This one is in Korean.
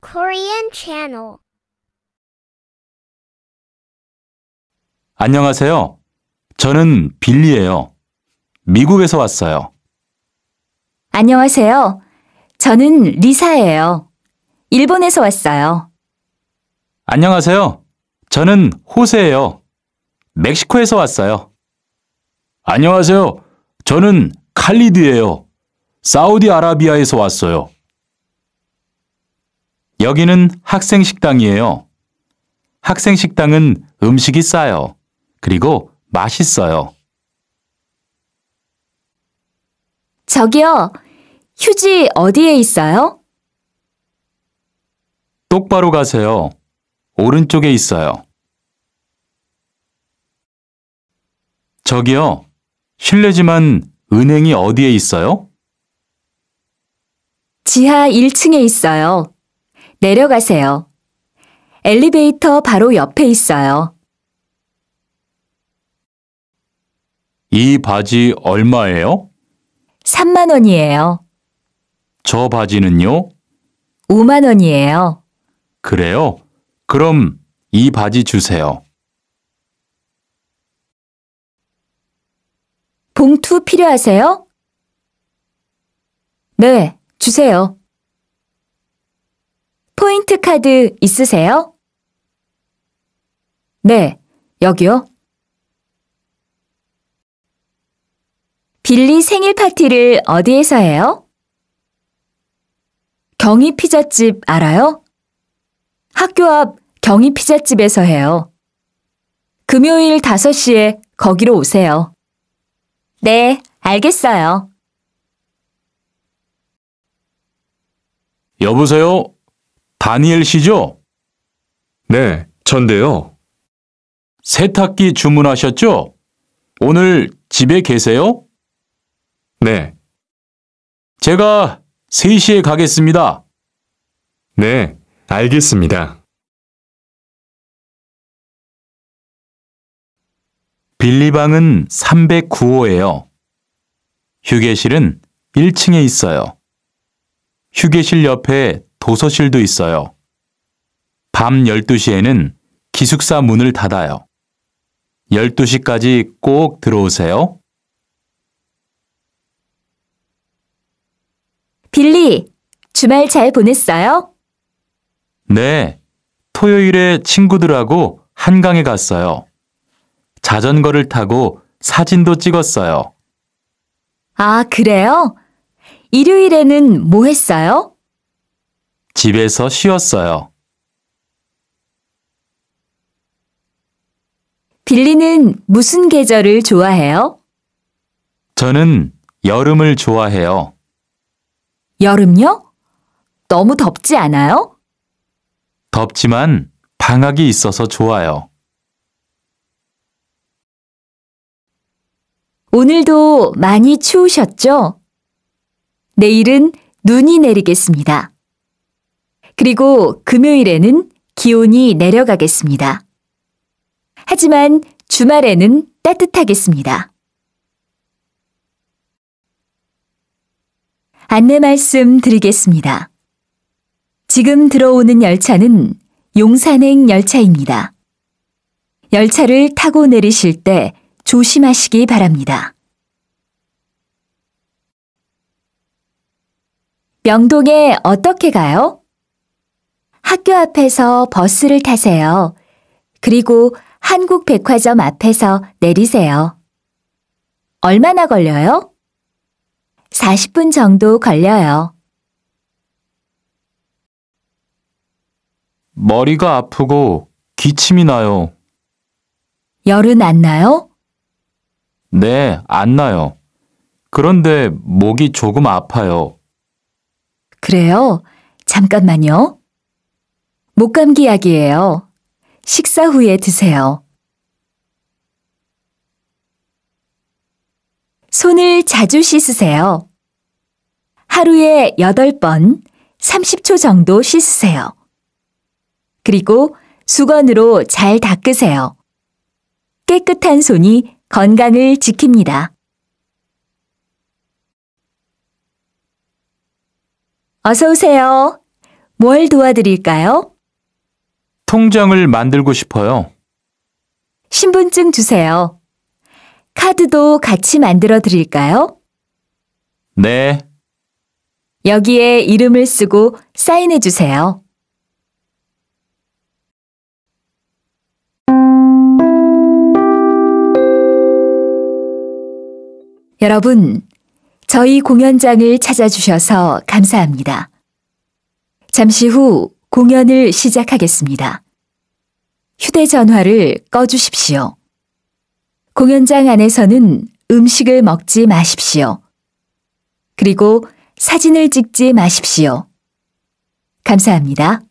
Korean Channel 안녕하세요. 저는 빌리예요. 미국에서 왔어요. 안녕하세요. 저는 리사예요. 일본에서 왔어요. 안녕하세요. 저는 호세예요. 멕시코에서 왔어요. 안녕하세요. 저는 칼리드예요. 사우디아라비아에서 왔어요. 여기는 학생 식당이에요. 학생 식당은 음식이 싸요. 그리고 맛있어요. 저기요, 휴지 어디에 있어요? 똑바로 가세요. 오른쪽에 있어요. 저기요, 실례지만 은행이 어디에 있어요? 지하 1층에 있어요. 내려가세요. 엘리베이터 바로 옆에 있어요. 이 바지 얼마예요? 3만 원이에요. 저 바지는요? 5만 원이에요. 그래요? 그럼 이 바지 주세요. 봉투 필요하세요? 네, 주세요. 포인트 카드 있으세요? 네, 여기요. 빌리 생일 파티를 어디에서 해요? 경희 피자집 알아요? 학교 앞 경희 피자집에서 해요. 금요일 5시에 거기로 오세요. 네, 알겠어요. 여보세요? 다니엘 씨죠? 네, 전데요. 세탁기 주문하셨죠? 오늘 집에 계세요? 네. 제가 3시에 가겠습니다. 네, 알겠습니다. 빌리방은 309호예요. 휴게실은 1층에 있어요. 휴게실 옆에 도서실도 있어요. 밤 12시에는 기숙사 문을 닫아요. 12시까지 꼭 들어오세요. 빌리, 주말 잘 보냈어요? 네. 토요일에 친구들하고 한강에 갔어요. 자전거를 타고 사진도 찍었어요. 아, 그래요? 일요일에는 뭐 했어요? 집에서 쉬었어요. 빌리는 무슨 계절을 좋아해요? 저는 여름을 좋아해요. 여름요? 너무 덥지 않아요? 덥지만 방학이 있어서 좋아요. 오늘도 많이 추우셨죠? 내일은 눈이 내리겠습니다. 그리고 금요일에는 기온이 내려가겠습니다. 하지만 주말에는 따뜻하겠습니다. 안내 말씀 드리겠습니다. 지금 들어오는 열차는 용산행 열차입니다. 열차를 타고 내리실 때 조심하시기 바랍니다. 명동에 어떻게 가요? 학교 앞에서 버스를 타세요. 그리고 한국 백화점 앞에서 내리세요. 얼마나 걸려요? 40분 정도 걸려요. 머리가 아프고 기침이 나요. 열은 안 나요? 네, 안 나요. 그런데 목이 조금 아파요. 그래요? 잠깐만요. 목감기 약이에요. 식사 후에 드세요. 손을 자주 씻으세요. 하루에 8번 30초 정도 씻으세요. 그리고 수건으로 잘 닦으세요. 깨끗한 손이 건강을 지킵니다. 어서오세요. 뭘 도와드릴까요? 통장을 만들고 싶어요. 신분증 주세요. 카드도 같이 만들어 드릴까요? 네, 여기에 이름을 쓰고 사인해 주세요. 여러분, 저희 공연장을 찾아주셔서 감사합니다. 잠시 후 공연을 시작하겠습니다. 휴대전화를 꺼주십시오. 공연장 안에서는 음식을 먹지 마십시오. 그리고 사진을 찍지 마십시오. 감사합니다.